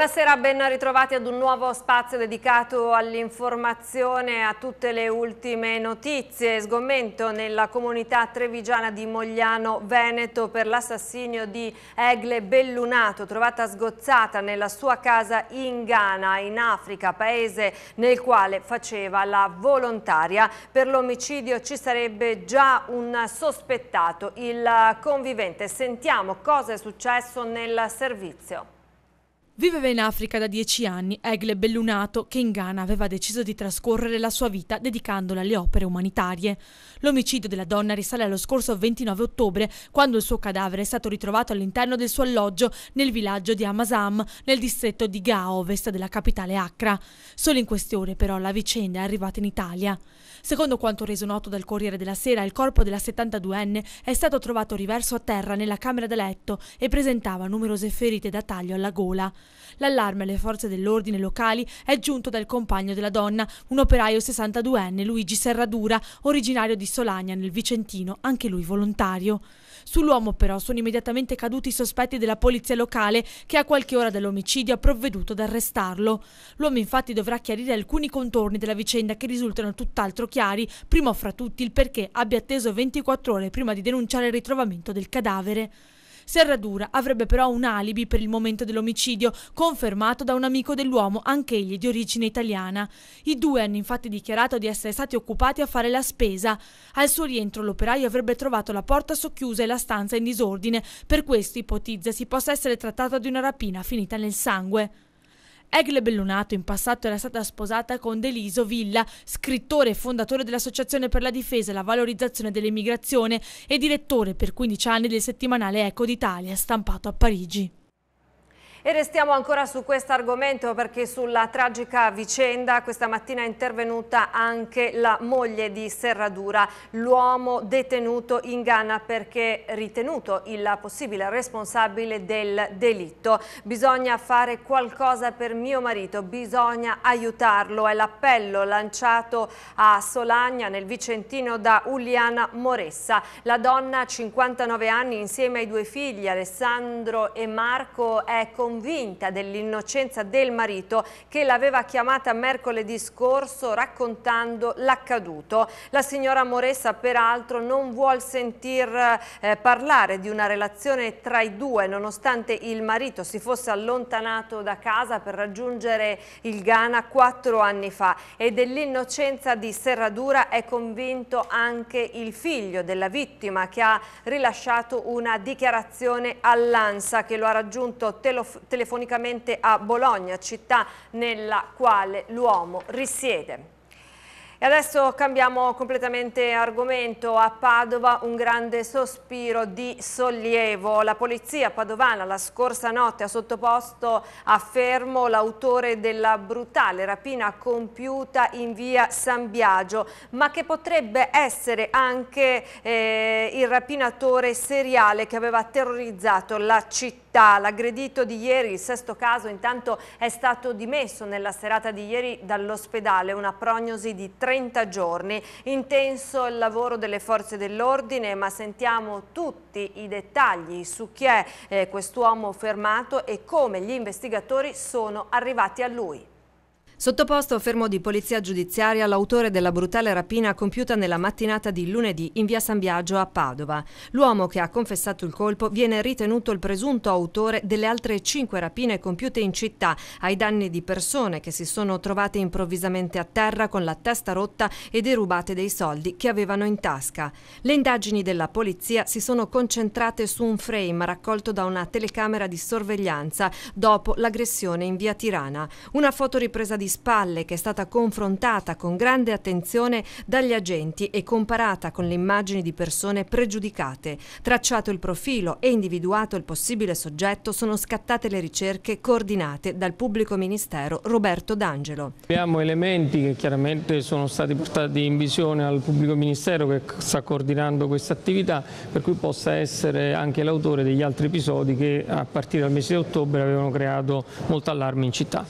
Buonasera, ben ritrovati ad un nuovo spazio dedicato all'informazione, e a tutte le ultime notizie. Sgomento nella comunità trevigiana di Mogliano Veneto per l'assassinio di Egle Bellunato, trovata sgozzata nella sua casa in Ghana, in Africa, paese nel quale faceva la volontaria. Per l'omicidio ci sarebbe già un sospettato, il convivente. Sentiamo cosa è successo nel servizio. Viveva in Africa da dieci anni Egle Bellunato, che in Ghana aveva deciso di trascorrere la sua vita dedicandola alle opere umanitarie. L'omicidio della donna risale allo scorso 29 ottobre, quando il suo cadavere è stato ritrovato all'interno del suo alloggio nel villaggio di Amazam, nel distretto di Gao, ovest della capitale Accra. Solo in queste ore, però, la vicenda è arrivata in Italia. Secondo quanto reso noto dal Corriere della Sera, il corpo della 72enne è stato trovato riverso a terra nella camera da letto e presentava numerose ferite da taglio alla gola. L'allarme alle forze dell'ordine locali è giunto dal compagno della donna, un operaio 62enne Luigi Serradura, originario di Solagna nel Vicentino, anche lui volontario. Sull'uomo però sono immediatamente caduti i sospetti della polizia locale che a qualche ora dell'omicidio ha provveduto ad arrestarlo. L'uomo infatti dovrà chiarire alcuni contorni della vicenda che risultano tutt'altro chiari, primo fra tutti il perché abbia atteso 24 ore prima di denunciare il ritrovamento del cadavere. Serradura avrebbe però un alibi per il momento dell'omicidio, confermato da un amico dell'uomo, anch'egli di origine italiana. I due hanno infatti dichiarato di essere stati occupati a fare la spesa. Al suo rientro l'operaio avrebbe trovato la porta socchiusa e la stanza in disordine, per questo ipotizza si possa essere trattato di una rapina finita nel sangue. Egle Bellunato in passato era stata sposata con Deliso Villa, scrittore e fondatore dell'Associazione per la difesa e la valorizzazione dell'immigrazione e direttore per 15 anni del settimanale Eco d'Italia, stampato a Parigi. E restiamo ancora su questo argomento perché sulla tragica vicenda questa mattina è intervenuta anche la moglie di Serradura, l'uomo detenuto in Ghana perché ritenuto il possibile responsabile del delitto. Bisogna fare qualcosa per mio marito, bisogna aiutarlo. È l'appello lanciato a Solagna nel Vicentino da Uliana Moressa. La donna, 59 anni, insieme ai due figli Alessandro e Marco, è con convinta dell'innocenza del marito che l'aveva chiamata mercoledì scorso raccontando l'accaduto. La signora Moressa peraltro non vuol sentir eh, parlare di una relazione tra i due nonostante il marito si fosse allontanato da casa per raggiungere il Ghana quattro anni fa e dell'innocenza di Serradura è convinto anche il figlio della vittima che ha rilasciato una dichiarazione all'ANSA che lo ha raggiunto telefonicamente a Bologna, città nella quale l'uomo risiede. E adesso cambiamo completamente argomento. A Padova un grande sospiro di sollievo. La polizia padovana la scorsa notte ha sottoposto a fermo l'autore della brutale rapina compiuta in via San Biagio, ma che potrebbe essere anche eh, il rapinatore seriale che aveva terrorizzato la città. L'aggredito di ieri, il sesto caso, intanto è stato dimesso nella serata di ieri dall'ospedale, una prognosi di tre 30 giorni. Intenso il lavoro delle forze dell'ordine, ma sentiamo tutti i dettagli su chi è eh, quest'uomo fermato e come gli investigatori sono arrivati a lui. Sottoposto a fermo di polizia giudiziaria l'autore della brutale rapina compiuta nella mattinata di lunedì in via San Biagio a Padova. L'uomo che ha confessato il colpo viene ritenuto il presunto autore delle altre cinque rapine compiute in città ai danni di persone che si sono trovate improvvisamente a terra con la testa rotta e derubate dei soldi che avevano in tasca. Le indagini della polizia si sono concentrate su un frame raccolto da una telecamera di sorveglianza dopo l'aggressione in via Tirana. Una foto ripresa di spalle che è stata confrontata con grande attenzione dagli agenti e comparata con le immagini di persone pregiudicate. Tracciato il profilo e individuato il possibile soggetto sono scattate le ricerche coordinate dal pubblico ministero Roberto D'Angelo. Abbiamo elementi che chiaramente sono stati portati in visione al pubblico ministero che sta coordinando questa attività per cui possa essere anche l'autore degli altri episodi che a partire dal mese di ottobre avevano creato molto allarme in città.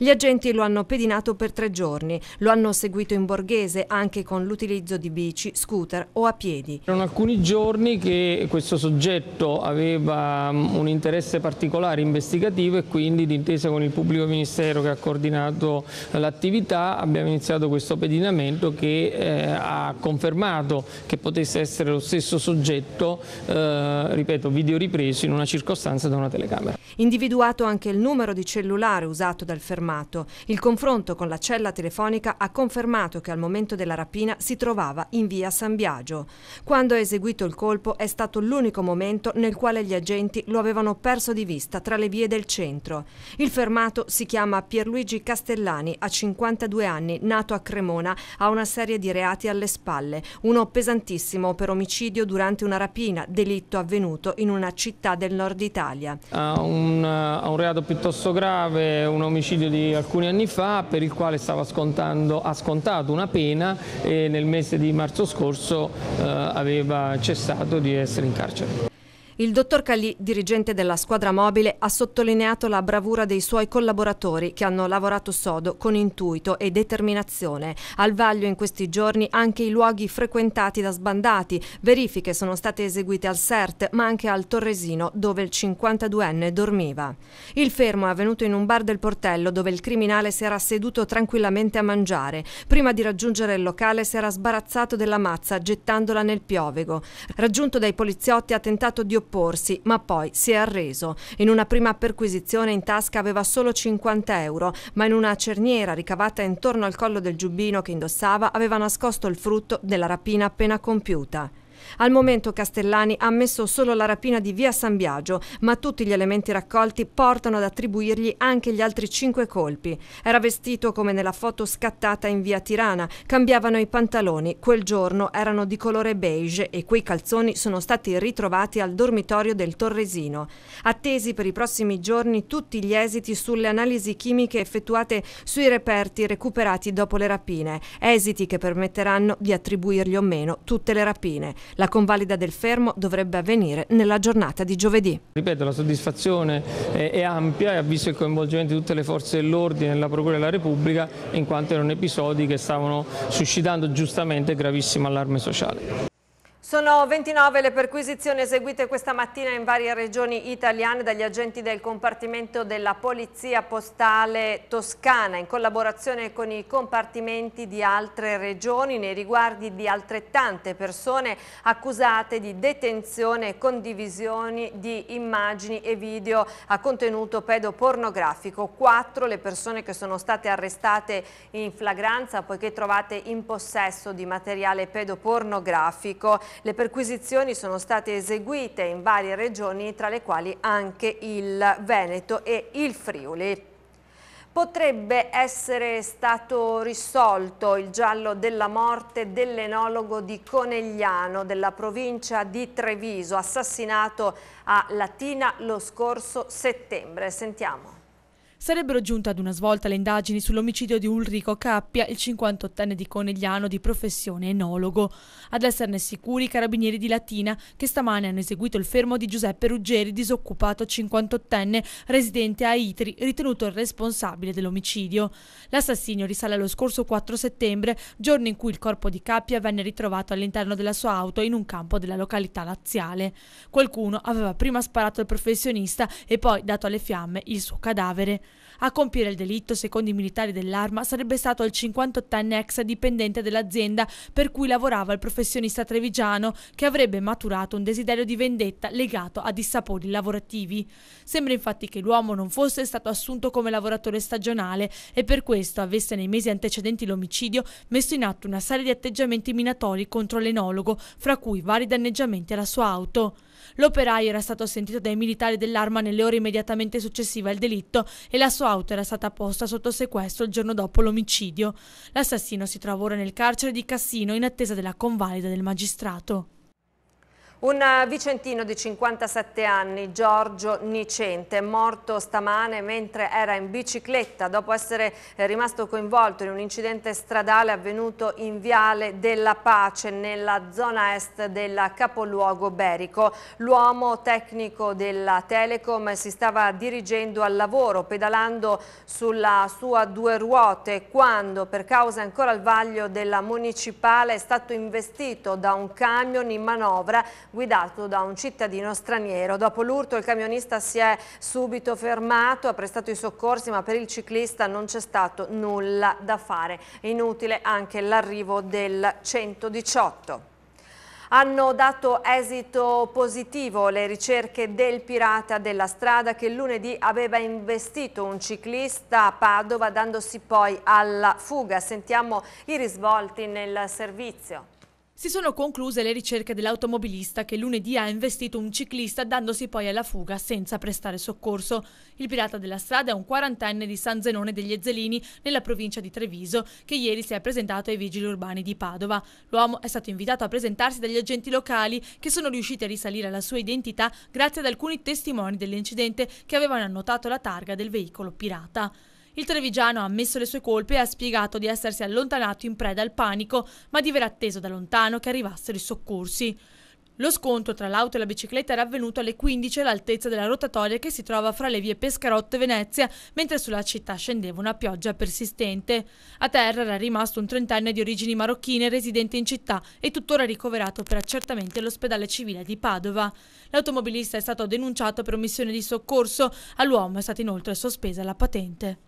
Gli agenti lo hanno pedinato per tre giorni, lo hanno seguito in borghese anche con l'utilizzo di bici, scooter o a piedi. Erano alcuni giorni che questo soggetto aveva mm, un interesse particolare investigativo e quindi d'intesa con il pubblico ministero che ha coordinato l'attività abbiamo iniziato questo pedinamento che eh, ha confermato che potesse essere lo stesso soggetto, eh, ripeto, videoripreso in una circostanza da una telecamera. Individuato anche il numero di cellulare usato dal fermato armato. Il confronto con la cella telefonica ha confermato che al momento della rapina si trovava in via San Biagio. Quando ha eseguito il colpo è stato l'unico momento nel quale gli agenti lo avevano perso di vista tra le vie del centro. Il fermato si chiama Pierluigi Castellani, a 52 anni, nato a Cremona, ha una serie di reati alle spalle, uno pesantissimo per omicidio durante una rapina, delitto avvenuto in una città del nord Italia. Ha un, ha un reato piuttosto grave, un omicidio di di alcuni anni fa per il quale stava scontando, ha scontato una pena e nel mese di marzo scorso eh, aveva cessato di essere in carcere. Il dottor Calì, dirigente della squadra mobile, ha sottolineato la bravura dei suoi collaboratori che hanno lavorato sodo con intuito e determinazione. Al vaglio in questi giorni anche i luoghi frequentati da sbandati. Verifiche sono state eseguite al CERT ma anche al Torresino dove il 52enne dormiva. Il fermo è avvenuto in un bar del Portello dove il criminale si era seduto tranquillamente a mangiare. Prima di raggiungere il locale si era sbarazzato della mazza gettandola nel piovego. Raggiunto dai poliziotti ha tentato di opporre opporsi, ma poi si è arreso. In una prima perquisizione in tasca aveva solo 50 euro, ma in una cerniera ricavata intorno al collo del giubbino che indossava aveva nascosto il frutto della rapina appena compiuta. Al momento Castellani ha ammesso solo la rapina di via San Biagio, ma tutti gli elementi raccolti portano ad attribuirgli anche gli altri cinque colpi. Era vestito come nella foto scattata in via Tirana, cambiavano i pantaloni, quel giorno erano di colore beige e quei calzoni sono stati ritrovati al dormitorio del Torresino. Attesi per i prossimi giorni tutti gli esiti sulle analisi chimiche effettuate sui reperti recuperati dopo le rapine, esiti che permetteranno di attribuirgli o meno tutte le rapine. La convalida del fermo dovrebbe avvenire nella giornata di giovedì. Ripeto, la soddisfazione è ampia e ha visto il coinvolgimento di tutte le forze dell'ordine la Procura della Repubblica in quanto erano episodi che stavano suscitando giustamente gravissimo allarme sociale. Sono 29 le perquisizioni eseguite questa mattina in varie regioni italiane dagli agenti del compartimento della Polizia Postale Toscana in collaborazione con i compartimenti di altre regioni nei riguardi di altrettante persone accusate di detenzione e condivisioni di immagini e video a contenuto pedopornografico. Quattro le persone che sono state arrestate in flagranza poiché trovate in possesso di materiale pedopornografico le perquisizioni sono state eseguite in varie regioni, tra le quali anche il Veneto e il Friuli. Potrebbe essere stato risolto il giallo della morte dell'enologo di Conegliano della provincia di Treviso, assassinato a Latina lo scorso settembre. Sentiamo. Sarebbero giunte ad una svolta le indagini sull'omicidio di Ulrico Cappia, il 58enne di Conegliano di professione enologo. Ad esserne sicuri i carabinieri di Latina che stamane hanno eseguito il fermo di Giuseppe Ruggeri, disoccupato 58enne, residente a Itri, ritenuto il responsabile dell'omicidio. L'assassinio risale allo scorso 4 settembre, giorno in cui il corpo di Cappia venne ritrovato all'interno della sua auto in un campo della località laziale. Qualcuno aveva prima sparato al professionista e poi dato alle fiamme il suo cadavere. A compiere il delitto, secondo i militari dell'arma, sarebbe stato il 58enne ex dipendente dell'azienda per cui lavorava il professionista trevigiano, che avrebbe maturato un desiderio di vendetta legato a dissapori lavorativi. Sembra infatti che l'uomo non fosse stato assunto come lavoratore stagionale e per questo avesse nei mesi antecedenti l'omicidio messo in atto una serie di atteggiamenti minatori contro l'enologo, fra cui vari danneggiamenti alla sua auto. L'operaio era stato sentito dai militari dell'arma nelle ore immediatamente successive al delitto e la sua auto era stata posta sotto sequestro il giorno dopo l'omicidio. L'assassino si trova ora nel carcere di Cassino in attesa della convalida del magistrato. Un vicentino di 57 anni, Giorgio Nicente, morto stamane mentre era in bicicletta dopo essere eh, rimasto coinvolto in un incidente stradale avvenuto in Viale della Pace nella zona est del capoluogo berico. L'uomo tecnico della Telecom si stava dirigendo al lavoro pedalando sulla sua due ruote quando per causa ancora al vaglio della municipale è stato investito da un camion in manovra guidato da un cittadino straniero. Dopo l'urto il camionista si è subito fermato, ha prestato i soccorsi ma per il ciclista non c'è stato nulla da fare. Inutile anche l'arrivo del 118 hanno dato esito positivo le ricerche del pirata della strada che lunedì aveva investito un ciclista a Padova dandosi poi alla fuga. Sentiamo i risvolti nel servizio. Si sono concluse le ricerche dell'automobilista che lunedì ha investito un ciclista dandosi poi alla fuga senza prestare soccorso. Il pirata della strada è un quarantenne di San Zenone degli Ezzelini nella provincia di Treviso che ieri si è presentato ai vigili urbani di Padova. L'uomo è stato invitato a presentarsi dagli agenti locali che sono riusciti a risalire alla sua identità grazie ad alcuni testimoni dell'incidente che avevano annotato la targa del veicolo pirata. Il trevigiano ha ammesso le sue colpe e ha spiegato di essersi allontanato in preda al panico, ma di aver atteso da lontano che arrivassero i soccorsi. Lo scontro tra l'auto e la bicicletta era avvenuto alle 15 all'altezza della rotatoria che si trova fra le vie Pescarotto e Venezia, mentre sulla città scendeva una pioggia persistente. A terra era rimasto un trentenne di origini marocchine residente in città e tuttora ricoverato per accertamenti all'ospedale civile di Padova. L'automobilista è stato denunciato per omissione di soccorso, all'uomo è stata inoltre sospesa la patente.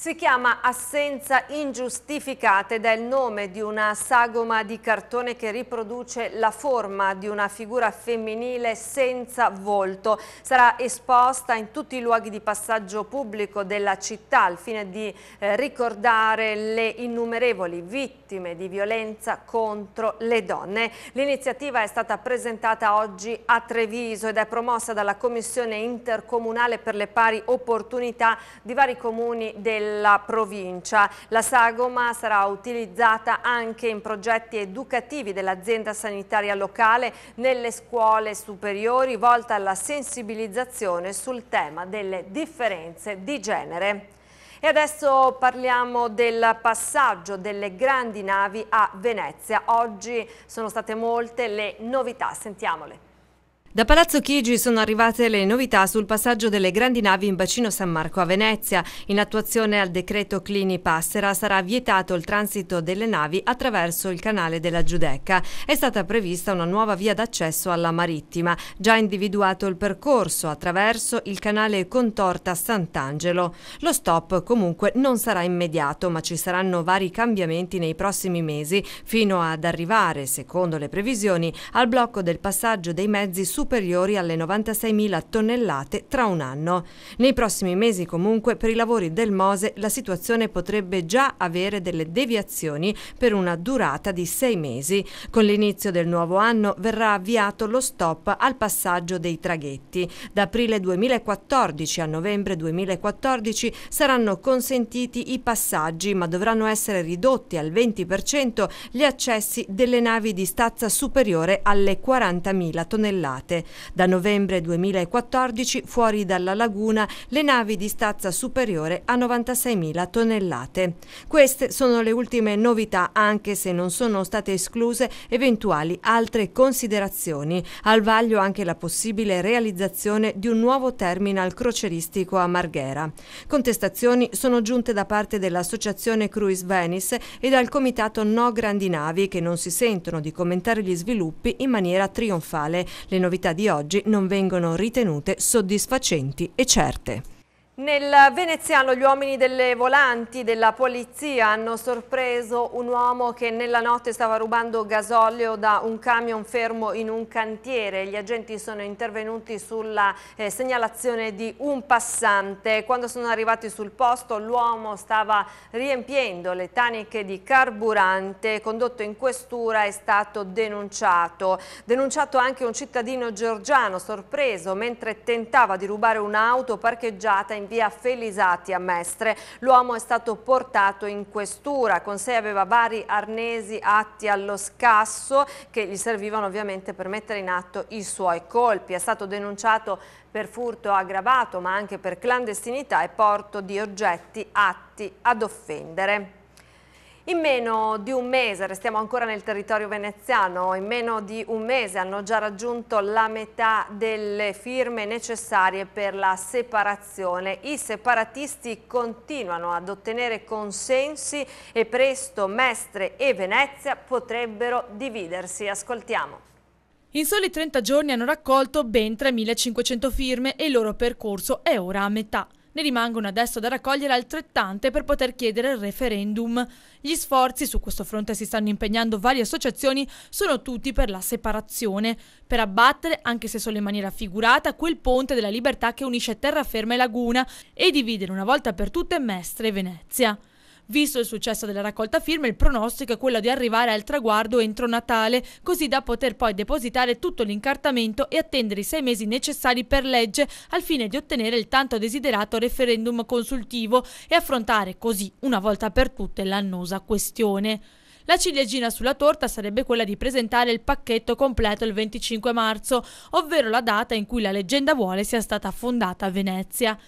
Si chiama Assenza ingiustificata ed è il nome di una sagoma di cartone che riproduce la forma di una figura femminile senza volto. Sarà esposta in tutti i luoghi di passaggio pubblico della città al fine di eh, ricordare le innumerevoli vittime di violenza contro le donne. L'iniziativa è stata presentata oggi a Treviso ed è promossa dalla Commissione intercomunale per le pari opportunità di vari comuni della della provincia. La sagoma sarà utilizzata anche in progetti educativi dell'azienda sanitaria locale nelle scuole superiori volta alla sensibilizzazione sul tema delle differenze di genere. E adesso parliamo del passaggio delle grandi navi a Venezia. Oggi sono state molte le novità, sentiamole. Da Palazzo Chigi sono arrivate le novità sul passaggio delle grandi navi in bacino San Marco a Venezia. In attuazione al decreto Clini Passera sarà vietato il transito delle navi attraverso il canale della Giudecca. È stata prevista una nuova via d'accesso alla marittima, già individuato il percorso attraverso il canale Contorta Sant'Angelo. Lo stop comunque non sarà immediato, ma ci saranno vari cambiamenti nei prossimi mesi fino ad arrivare, secondo le previsioni, al blocco del passaggio dei mezzi su superiori alle 96.000 tonnellate tra un anno. Nei prossimi mesi comunque per i lavori del Mose la situazione potrebbe già avere delle deviazioni per una durata di sei mesi. Con l'inizio del nuovo anno verrà avviato lo stop al passaggio dei traghetti. Da aprile 2014 a novembre 2014 saranno consentiti i passaggi ma dovranno essere ridotti al 20% gli accessi delle navi di stazza superiore alle 40.000 tonnellate private. Da novembre 2014 fuori dalla laguna le navi di stazza superiore a 96.000 tonnellate. Queste sono le ultime novità anche se non sono state escluse eventuali altre considerazioni. Al vaglio anche la possibile realizzazione di un nuovo terminal croceristico a Marghera. Contestazioni sono giunte da parte dell'associazione Cruise Venice e dal comitato No Grandi Navi che non si sentono di commentare gli sviluppi in maniera trionfale. Le novità novità di oggi non vengono ritenute soddisfacenti e certe. Nel veneziano gli uomini delle volanti della polizia hanno sorpreso un uomo che nella notte stava rubando gasolio da un camion fermo in un cantiere. Gli agenti sono intervenuti sulla eh, segnalazione di un passante. Quando sono arrivati sul posto l'uomo stava riempiendo le taniche di carburante. Condotto in questura è stato denunciato. Denunciato anche un cittadino georgiano sorpreso mentre tentava di rubare un'auto parcheggiata in via Felisati a Mestre. L'uomo è stato portato in questura, con sé aveva vari arnesi atti allo scasso che gli servivano ovviamente per mettere in atto i suoi colpi. È stato denunciato per furto aggravato ma anche per clandestinità e porto di oggetti atti ad offendere. In meno di un mese, restiamo ancora nel territorio veneziano, in meno di un mese hanno già raggiunto la metà delle firme necessarie per la separazione. I separatisti continuano ad ottenere consensi e presto Mestre e Venezia potrebbero dividersi. Ascoltiamo. In soli 30 giorni hanno raccolto ben 3.500 firme e il loro percorso è ora a metà. Ne rimangono adesso da raccogliere altrettante per poter chiedere il referendum. Gli sforzi su questo fronte si stanno impegnando varie associazioni sono tutti per la separazione, per abbattere, anche se solo in maniera figurata, quel ponte della libertà che unisce terraferma e laguna e dividere una volta per tutte Mestre e Venezia. Visto il successo della raccolta firme, il pronostico è quello di arrivare al traguardo entro Natale, così da poter poi depositare tutto l'incartamento e attendere i sei mesi necessari per legge al fine di ottenere il tanto desiderato referendum consultivo e affrontare così una volta per tutte l'annosa questione. La ciliegina sulla torta sarebbe quella di presentare il pacchetto completo il 25 marzo, ovvero la data in cui la leggenda vuole sia stata fondata a Venezia.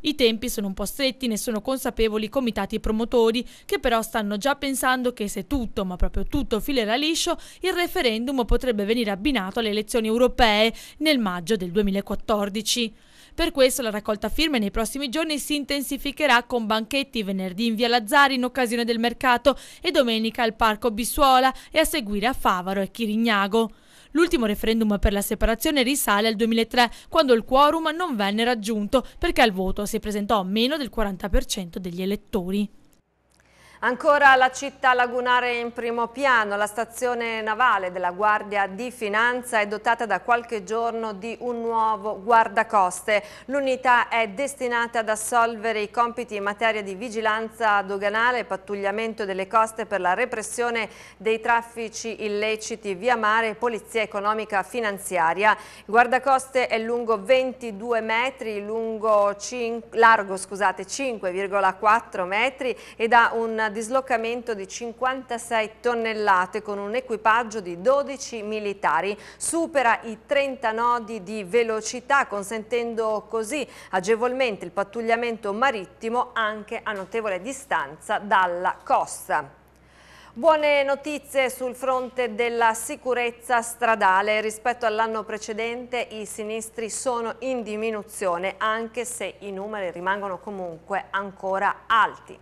I tempi sono un po' stretti, ne sono consapevoli i comitati e promotori, che però stanno già pensando che se tutto, ma proprio tutto, filerà liscio, il referendum potrebbe venire abbinato alle elezioni europee nel maggio del 2014. Per questo la raccolta firme nei prossimi giorni si intensificherà con banchetti venerdì in via Lazzari in occasione del mercato e domenica al Parco Bissuola e a seguire a Favaro e Chirignago. L'ultimo referendum per la separazione risale al 2003, quando il quorum non venne raggiunto perché al voto si presentò meno del 40% degli elettori. Ancora la città lagunare in primo piano, la stazione navale della Guardia di Finanza è dotata da qualche giorno di un nuovo guardacoste. L'unità è destinata ad assolvere i compiti in materia di vigilanza doganale e pattugliamento delle coste per la repressione dei traffici illeciti via mare e polizia economica finanziaria. Il guardacoste è lungo 22 metri, lungo 5, largo 5,4 metri ed ha un dislocamento di 56 tonnellate con un equipaggio di 12 militari. Supera i 30 nodi di velocità consentendo così agevolmente il pattugliamento marittimo anche a notevole distanza dalla costa. Buone notizie sul fronte della sicurezza stradale. Rispetto all'anno precedente i sinistri sono in diminuzione anche se i numeri rimangono comunque ancora alti.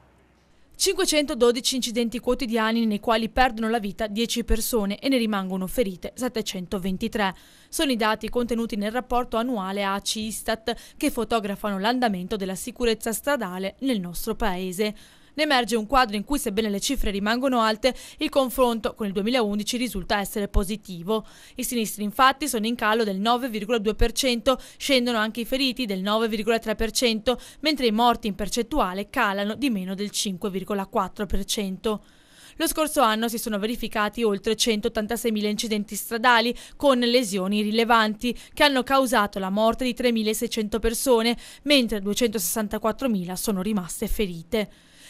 512 incidenti quotidiani nei quali perdono la vita 10 persone e ne rimangono ferite 723. Sono i dati contenuti nel rapporto annuale aci stat che fotografano l'andamento della sicurezza stradale nel nostro paese. Ne emerge un quadro in cui, sebbene le cifre rimangono alte, il confronto con il 2011 risulta essere positivo. I sinistri infatti sono in calo del 9,2%, scendono anche i feriti del 9,3%, mentre i morti in percentuale calano di meno del 5,4%. Lo scorso anno si sono verificati oltre 186.000 incidenti stradali con lesioni rilevanti che hanno causato la morte di 3.600 persone, mentre 264.000 sono rimaste ferite.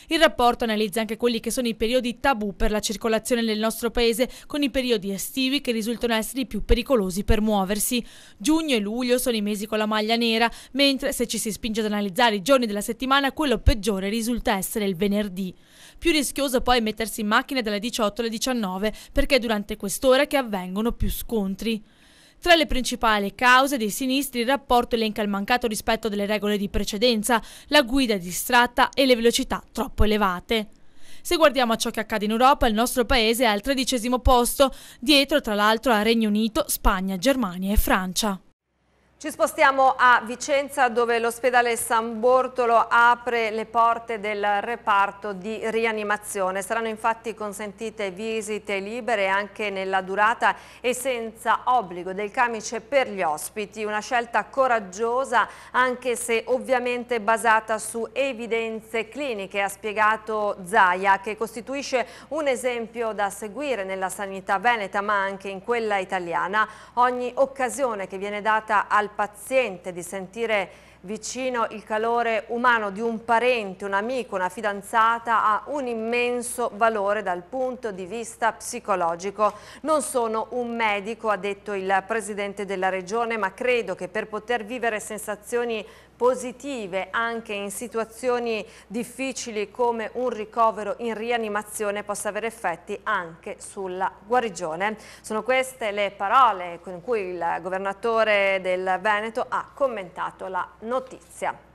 Il rapporto analizza anche quelli che sono i periodi tabù per la circolazione nel nostro paese, con i periodi estivi che risultano essere i più pericolosi per muoversi. Giugno e luglio sono i mesi con la maglia nera, mentre se ci si spinge ad analizzare i giorni della settimana, quello peggiore risulta essere il venerdì. Più rischioso poi è mettersi in macchina dalle 18 alle 19, perché è durante quest'ora che avvengono più scontri. Tra le principali cause dei sinistri il rapporto elenca il mancato rispetto delle regole di precedenza, la guida distratta e le velocità troppo elevate. Se guardiamo a ciò che accade in Europa, il nostro paese è al tredicesimo posto, dietro tra l'altro a Regno Unito, Spagna, Germania e Francia. Ci spostiamo a Vicenza dove l'ospedale San Bortolo apre le porte del reparto di rianimazione. Saranno infatti consentite visite libere anche nella durata e senza obbligo del camice per gli ospiti. Una scelta coraggiosa anche se ovviamente basata su evidenze cliniche, ha spiegato Zaia che costituisce un esempio da seguire nella sanità veneta ma anche in quella italiana. Ogni occasione che viene data al al paziente di sentire vicino il calore umano di un parente, un amico, una fidanzata ha un immenso valore dal punto di vista psicologico. Non sono un medico, ha detto il Presidente della Regione, ma credo che per poter vivere sensazioni positive anche in situazioni difficili come un ricovero in rianimazione possa avere effetti anche sulla guarigione. Sono queste le parole con cui il governatore del Veneto ha commentato la notizia.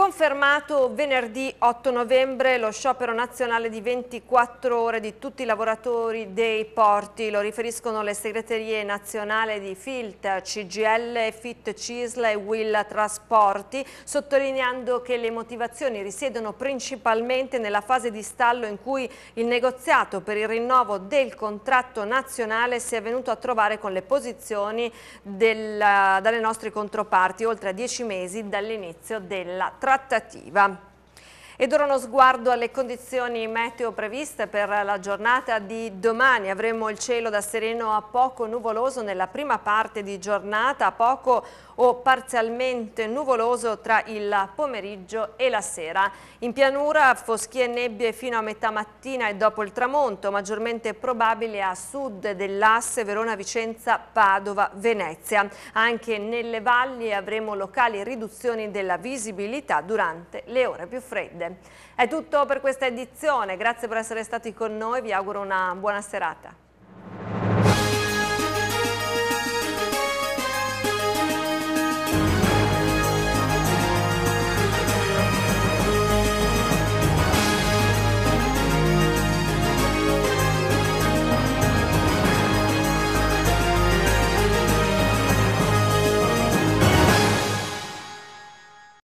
Confermato venerdì 8 novembre lo sciopero nazionale di 24 ore di tutti i lavoratori dei porti, lo riferiscono le segreterie nazionali di FILT, CGL, FIT CISLA e WILL Trasporti, sottolineando che le motivazioni risiedono principalmente nella fase di stallo in cui il negoziato per il rinnovo del contratto nazionale si è venuto a trovare con le posizioni della, dalle nostre controparti oltre a 10 mesi dall'inizio della trattativa trattativa. Ed ora uno sguardo alle condizioni meteo previste per la giornata di domani. Avremo il cielo da sereno a poco nuvoloso nella prima parte di giornata, poco o parzialmente nuvoloso tra il pomeriggio e la sera. In pianura foschie e nebbie fino a metà mattina e dopo il tramonto, maggiormente probabile a sud dell'asse Verona-Vicenza-Padova-Venezia. Anche nelle valli avremo locali riduzioni della visibilità durante le ore più fredde. È tutto per questa edizione, grazie per essere stati con noi, vi auguro una buona serata.